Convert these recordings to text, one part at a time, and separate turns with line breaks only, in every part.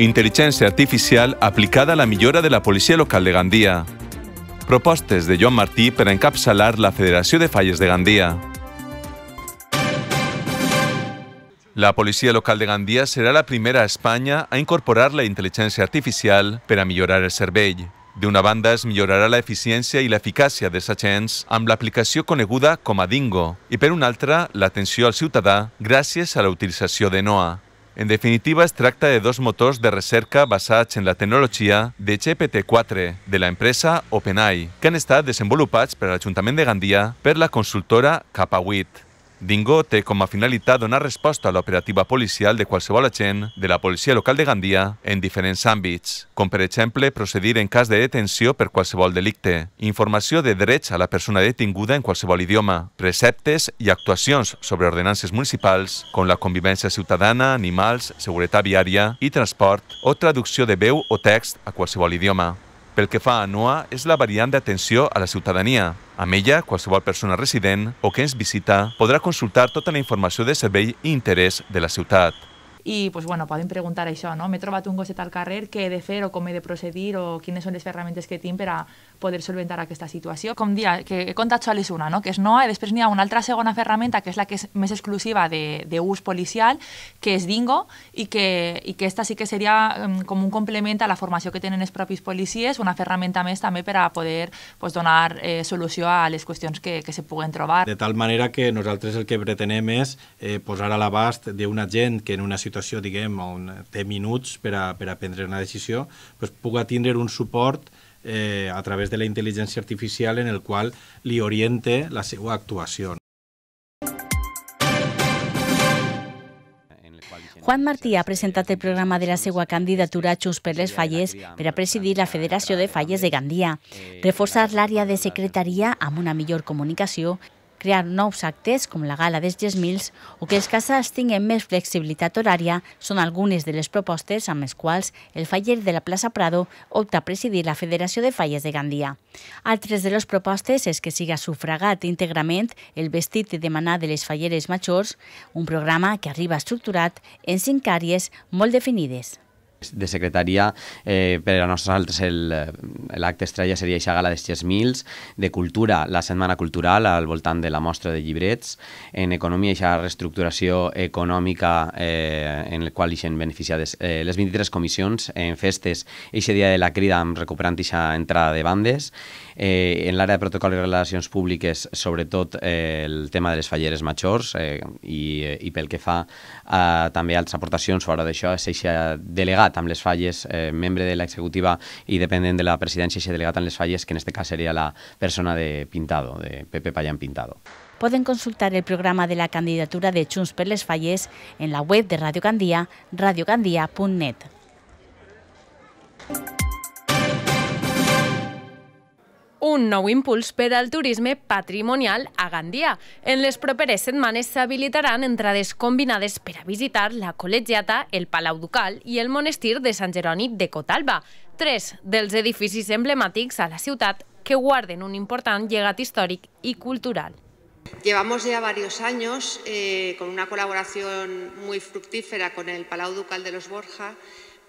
Inteligencia artificial aplicada a la millora de la Policía local de Gandía. Propostes de Joan Martí para encapsular la Federación de Falles de Gandía. La Policía local de Gandía será la primera a España a incorporar la inteligencia artificial para mejorar el el De una banda, es millorarà eficacia i l'eficàcia dels agents amb aplicación coneguda como a Dingo y, per una altra, atención al ciutadà gracias a la utilización de NOAA. En definitiva, es tracta de dos motors de recerca basats en la tecnologia de GPT-4 de la empresa OpenAI, que han estat desenvolupats per l'Ajuntament de Gandia per la consultora Capawit. Dingó té com a finalitat donar resposta a l'operativa policial de qualsevol agent de la policia local de Gandia en diferents àmbits, com per exemple procedir en cas de detenció per qualsevol delicte, informació de drets a la persona detinguda en qualsevol idioma, preceptes i actuacions sobre ordenances municipals com la convivència ciutadana, animals, seguretat viària i transport o traducció de veu o text a qualsevol idioma. Pel que fa a NOA, és la variant d'atenció a la ciutadania. Amb ella, qualsevol persona resident o que ens visita podrà consultar tota la informació de servei i interès de la ciutat
i pues, bueno, poden preguntar això, no? m'he trobat un gosset al carrer, què he de fer o com he de procedir o quines són les ferramentes que tinc per a poder solventar aquesta situació. Com dia, que he contat sols una, no? que és NOA, i després n'hi ha una altra segona ferramenta que és la que és més exclusiva d'ús policial, que és Dingo, i que, i que esta sí que seria com un complement a la formació que tenen els propis policies, una ferramenta més també per a poder pues, donar eh, solució a les qüestions que, que se puguen trobar.
De tal manera que nosaltres el que pretenem és eh, posar a l'abast d'un agent que en una situació situació, diguem, on té minuts per a, per a prendre una decisió, doncs puga tindre un suport eh, a través de la intel·ligència artificial en el qual li oriente la seva actuació.
Juan Martí ha presentat el programa de la seva candidatura a Junts per les Falles per a presidir la Federació de Falles de Gandia, reforçar l'àrea de secretaria amb una millor comunicació crear nous actes com la gala dels gesmils o que els casals tinguin més flexibilitat horària són algunes de les propostes amb les quals el faller de la plaça Prado opta a presidir la Federació de Falles de Gandia. Altres de les propostes és que siga sufragat íntegrament el vestit demanat de les falleres majors, un programa que arriba estructurat en cinc àrees molt definides de secretaria, eh, per a nosaltres eh, l'acte estrella seria aquesta gala dels mils, de cultura, la setmana cultural al voltant de la mostra de llibrets, en economia aquesta reestructuració econòmica eh, en la qual eixen beneficiades eh, les 23 comissions, en festes, aquest dia de la crida amb recuperant aquesta entrada de bandes, eh, en l'àrea de protocol i relacions públiques, sobretot eh, el tema de les falleres majors eh, i, eh, i pel que fa eh, també altres aportacions fora d'això, és aquest delegat delegat amb les falles, eh, membre de l'executiva i dependent de la presidència i delegat amb les falles, que en este cas seria la persona de Pintado, de Pepe Payán Pintado. Poden consultar el programa de la candidatura de Junts per les Falles en la web de Radio thank you un nou impuls per al turisme patrimonial a Gandia. En les properes setmanes s'habilitaran entrades combinades per a visitar la col·legiata, el Palau Ducal i el monestir de Sant Jeroni de Cotalba, tres dels edificis emblemàtics a la ciutat que guarden un important llegat històric i cultural.
Llevamos ya varios años eh, con una colaboración muy fructífera con el Palau Ducal de los Borja,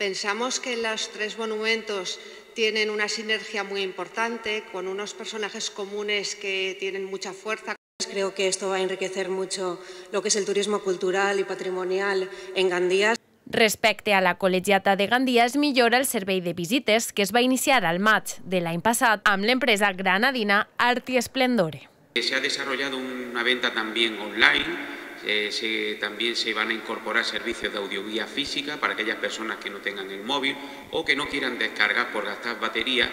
Pensamos que los tres monumentos tienen una sinergia muy importante con unos personajes comunes que tienen mucha fuerza.
Creo que esto va a enriquecer mucho lo que es el turismo cultural y patrimonial en Gandía. Respecte a la col·legiata de Gandia, es millora el servei de visites que es va iniciar al maig de l'any passat amb l'empresa granadina Arti Esplendore.
Se ha desarrollado una venta también online Eh, se, también se van a incorporar servicios de audioguía física para aquellas personas que no tengan el móvil o que no quieran descargar por gastar batería,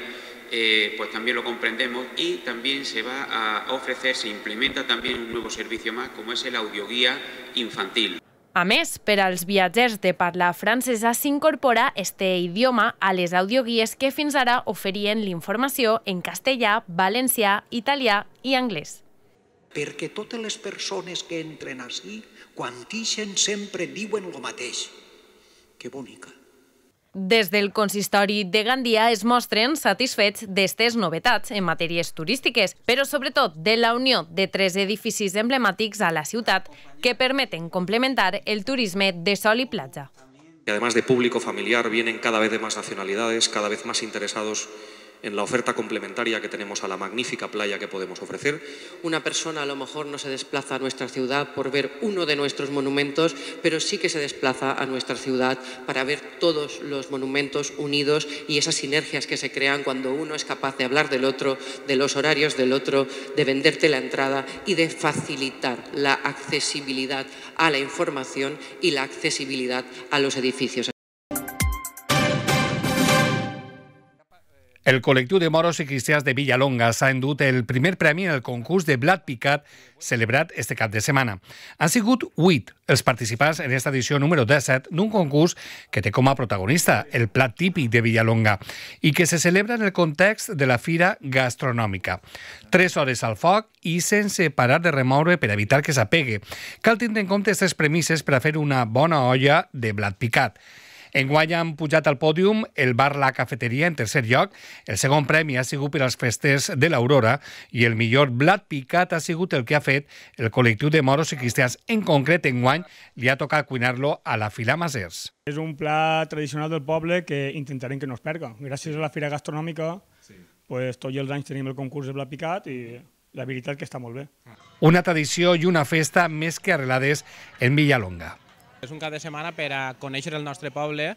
eh, pues también lo comprendemos y también se va a ofrecer, se implementa también un nuevo servicio más como es el audioguía infantil.
A mes per als viatgers de parla francesa s'incorpora este idioma a les audioguies que fins ara oferien l'informació en castellà, valencià, italià i anglès.
perquè totes les persones que entren així, quan tixen sempre diuen el mateix. Que bonica.
Des del consistori de Gandia es mostren satisfets d'estes novetats en matèries turístiques, però sobretot de la unió de tres edificis emblemàtics a la ciutat que permeten complementar el turisme de sol i platja.
Además de público familiar, vienen cada vez de más nacionalidades, cada vez más interesados en la oferta complementaria que tenemos a la magnífica playa que podemos ofrecer. Una persona a lo mejor no se desplaza
a nuestra ciudad por ver uno de nuestros monumentos, pero sí que se desplaza a nuestra ciudad para ver todos los monumentos unidos y esas sinergias que se crean cuando uno es capaz de hablar del otro, de los horarios del otro, de venderte la entrada y de facilitar la accesibilidad a la información y la accesibilidad a los edificios.
El col·lectiu de moros i cristians de Villalonga s'ha endut el primer premi en el concurs de blat picat celebrat este cap de setmana. Han sigut 8 els participants en esta edició número 17 d'un concurs que té com a protagonista el plat típic de Villalonga i que se celebra en el context de la fira gastronòmica. Tres hores al foc i sense parar de remoure per evitar que s'apegue. Cal tindre en compte aquestes premisses per a fer una bona olla de blat picat. Enguany han pujat al pòdium el bar La Cafeteria en tercer lloc, el segon premi ha sigut per als festers de l'Aurora i el millor blat picat ha sigut el que ha fet el col·lectiu de moros i cristians. En concret, enguany li ha tocat cuinar-lo a la Fila Masers. És un plat tradicional del poble que intentarem que no es perga. Gràcies a la Fira Gastronòmica, sí. pues, tots els anys tenim el concurs de blat picat i la veritat que està molt bé. Una tradició i una festa més que arrelades en Villalonga. És
un cap de setmana per a conèixer el nostre poble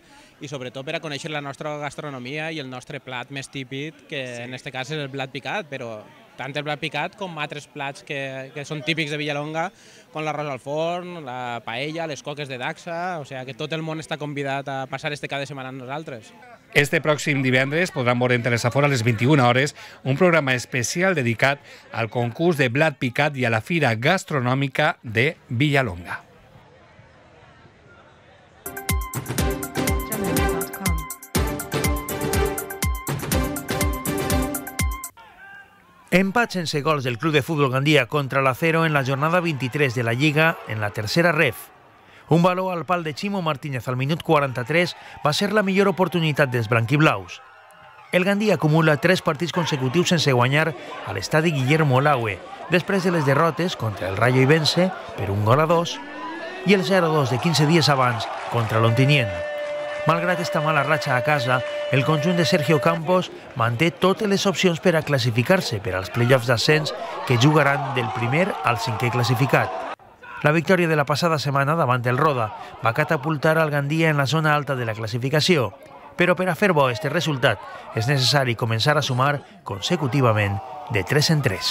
i sobretot per a conèixer la nostra gastronomia i el nostre plat més típic, que sí. en aquest cas és el blat picat, però tant el blat picat com altres plats que, que són típics de Villalonga, com l'arròs al forn, la paella, les coques de Daxa, o sigui que tot el món està convidat a passar este cap de setmana amb nosaltres.
Este pròxim divendres podran veure en les a les 21 hores un programa especial dedicat al concurs de blat picat i a la fira gastronòmica de Villalonga. Empat sense gols del Club de Futbol Gandia contra l'Acero en la jornada 23 de la Lliga en la tercera ref. Un valor al pal de Ximo Martínez al minut 43 va ser la millor oportunitat dels blanquiblaus. El Gandia acumula tres partits consecutius sense guanyar a l'estadi Guillermo Olaue, després de les derrotes contra el Rayo Ibense per un gol a dos i el 0-2 de 15 dies abans contra l'Ontinient. Malgrat esta mala ratxa a casa, el conjunt de Sergio Campos manté totes les opcions per a classificar-se per als play-offs d'ascens que jugaran del primer al cinquè classificat. La victòria de la passada setmana davant del Roda va catapultar al Gandia en la zona alta de la classificació, però per a fer bo aquest resultat és necessari començar a sumar consecutivament de 3 en 3.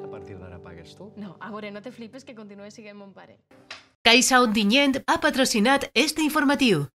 A veure, no te flipes que continues siguent mon pare. Caixa ha patrocinat este informatiu.